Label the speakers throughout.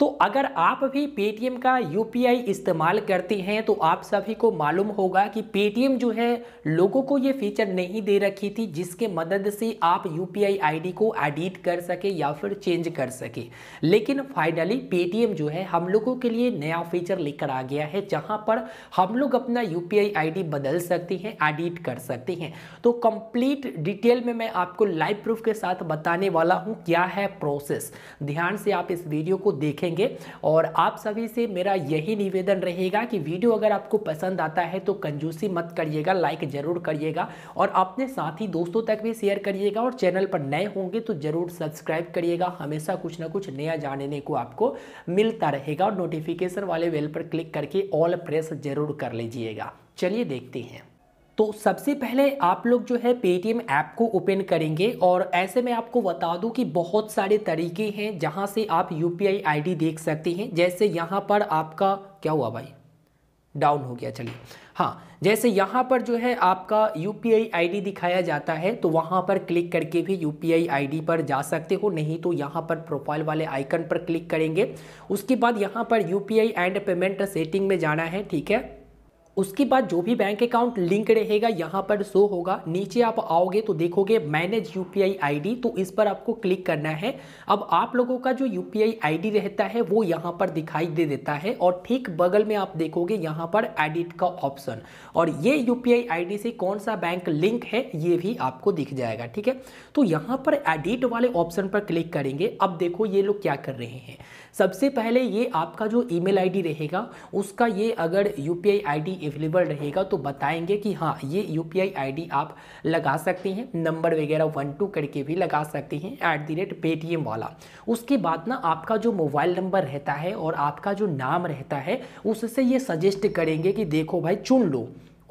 Speaker 1: तो अगर आप भी पेटीएम का यूपीआई इस्तेमाल करते हैं तो आप सभी को मालूम होगा कि पेटीएम जो है लोगों को ये फीचर नहीं दे रखी थी जिसके मदद से आप यूपीआई पी को एडिट कर सके या फिर चेंज कर सके लेकिन फाइनली पेटीएम जो है हम लोगों के लिए नया फीचर लेकर आ गया है जहां पर हम लोग अपना यू पी बदल सकते हैं एडिट कर सकते हैं तो कंप्लीट डिटेल में मैं आपको लाइव प्रूफ के साथ बताने वाला हूँ क्या है प्रोसेस ध्यान से आप इस वीडियो को देखें देंगे और आप सभी से मेरा यही निवेदन रहेगा कि वीडियो अगर आपको पसंद आता है तो कंजूसी मत करिएगा लाइक ज़रूर करिएगा और अपने साथी दोस्तों तक भी शेयर करिएगा और चैनल पर नए होंगे तो ज़रूर सब्सक्राइब करिएगा हमेशा कुछ ना कुछ नया जानने को आपको मिलता रहेगा और नोटिफिकेशन वाले बेल पर क्लिक करके ऑल प्रेस ज़रूर कर लीजिएगा चलिए देखते हैं तो सबसे पहले आप लोग जो है पेटीएम ऐप को ओपन करेंगे और ऐसे मैं आपको बता दूं कि बहुत सारे तरीके हैं जहां से आप यू पी आई देख सकते हैं जैसे यहां पर आपका क्या हुआ भाई डाउन हो गया चलिए हाँ जैसे यहाँ पर जो है आपका यू पी दिखाया जाता है तो वहाँ पर क्लिक करके भी यू पी पर जा सकते हो नहीं तो यहाँ पर प्रोफाइल वाले आइकन पर क्लिक करेंगे उसके बाद यहाँ पर U P and payment setting में जाना है ठीक है उसके बाद जो भी बैंक अकाउंट लिंक रहेगा यहाँ पर शो होगा नीचे आप आओगे तो देखोगे मैनेज यू पी तो इस पर आपको क्लिक करना है अब आप लोगों का जो यू पी रहता है वो यहाँ पर दिखाई दे देता है और ठीक बगल में आप देखोगे यहाँ पर एडिट का ऑप्शन और ये यू पी से कौन सा बैंक लिंक है ये भी आपको दिख जाएगा ठीक है तो यहाँ पर एडिट वाले ऑप्शन पर क्लिक करेंगे अब देखो ये लोग क्या कर रहे हैं सबसे पहले ये आपका जो ई मेल रहेगा उसका ये अगर यू पी अवेलेबल रहेगा तो बताएंगे कि हाँ ये यू पी आप लगा सकते हैं नंबर वगैरह वन टू करके भी लगा सकते हैं ऐट दी रेट पेटीएम वाला उसके बाद ना आपका जो मोबाइल नंबर रहता है और आपका जो नाम रहता है उससे ये सजेस्ट करेंगे कि देखो भाई चुन लो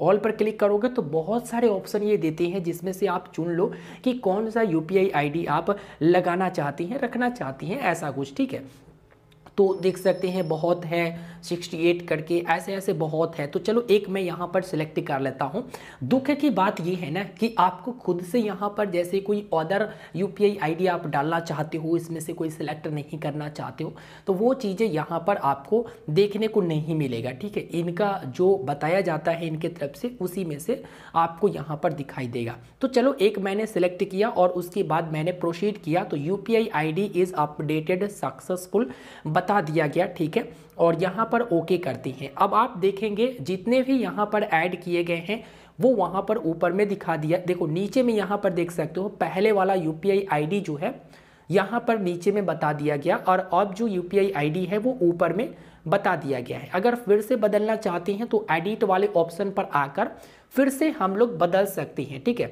Speaker 1: ऑल पर क्लिक करोगे तो बहुत सारे ऑप्शन ये देते हैं जिसमें से आप चुन लो कि कौन सा यू पी आप लगाना चाहती हैं रखना चाहती हैं ऐसा कुछ ठीक है तो देख सकते हैं बहुत है 68 करके ऐसे ऐसे बहुत है तो चलो एक मैं यहाँ पर सिलेक्ट कर लेता हूँ दुख की बात ये है ना कि आपको खुद से यहाँ पर जैसे कोई अदर यू पी आप डालना चाहते हो इसमें से कोई सिलेक्ट नहीं करना चाहते हो तो वो चीज़ें यहाँ पर आपको देखने को नहीं मिलेगा ठीक है इनका जो बताया जाता है इनके तरफ से उसी में से आपको यहाँ पर दिखाई देगा तो चलो एक मैंने सिलेक्ट किया और उसके बाद मैंने प्रोसीड किया तो U P is updated successful बता बता दिया गया ठीक है और यहाँ पर ओके करती हैं अब आप देखेंगे जितने भी यहाँ पर ऐड किए गए हैं वो वहाँ पर ऊपर में दिखा दिया देखो नीचे में यहाँ पर देख सकते हो पहले वाला यू पी जो है यहाँ पर नीचे में बता दिया गया और अब जो यू पी है वो ऊपर में बता दिया गया है अगर फिर से बदलना चाहते हैं तो एडिट वाले ऑप्शन पर आकर फिर से हम लोग बदल सकते हैं ठीक है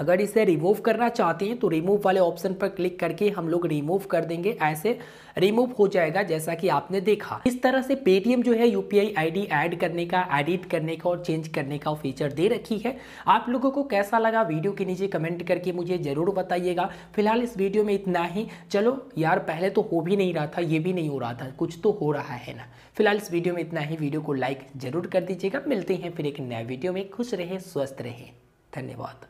Speaker 1: अगर इसे रिमूव करना चाहते हैं तो रिमूव वाले ऑप्शन पर क्लिक करके हम लोग रिमूव कर देंगे ऐसे रिमूव हो जाएगा जैसा कि आपने देखा इस तरह से पेटीएम जो है यूपीआई आईडी ऐड करने का एडिट करने का और चेंज करने का फीचर दे रखी है आप लोगों को कैसा लगा वीडियो के नीचे कमेंट करके मुझे ज़रूर बताइएगा फिलहाल इस वीडियो में इतना ही चलो यार पहले तो हो भी नहीं रहा था ये भी नहीं हो रहा था कुछ तो हो रहा है ना फिलहाल इस वीडियो में इतना ही वीडियो को लाइक ज़रूर कर दीजिएगा मिलते हैं फिर एक नए वीडियो में खुश रहें स्वस्थ रहें धन्यवाद